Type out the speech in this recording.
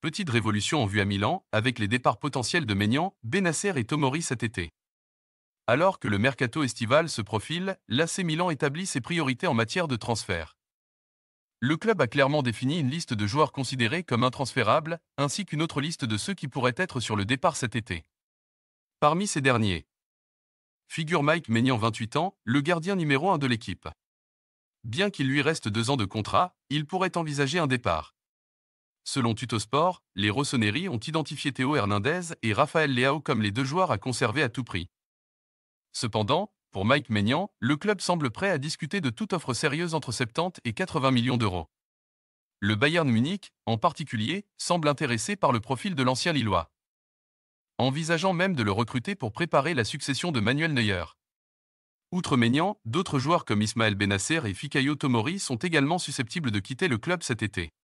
Petite révolution en vue à Milan, avec les départs potentiels de Maignan, Benacer et Tomori cet été. Alors que le mercato estival se profile, l'AC Milan établit ses priorités en matière de transfert. Le club a clairement défini une liste de joueurs considérés comme intransférables, ainsi qu'une autre liste de ceux qui pourraient être sur le départ cet été. Parmi ces derniers, figure Mike Maignan 28 ans, le gardien numéro 1 de l'équipe. Bien qu'il lui reste deux ans de contrat, il pourrait envisager un départ. Selon Tutosport, les Rossoneri ont identifié Théo Hernandez et Raphaël Leao comme les deux joueurs à conserver à tout prix. Cependant, pour Mike Maignan, le club semble prêt à discuter de toute offre sérieuse entre 70 et 80 millions d'euros. Le Bayern Munich, en particulier, semble intéressé par le profil de l'ancien Lillois, envisageant même de le recruter pour préparer la succession de Manuel Neuer. Outre Maignan, d'autres joueurs comme Ismaël Benasser et Fikayo Tomori sont également susceptibles de quitter le club cet été.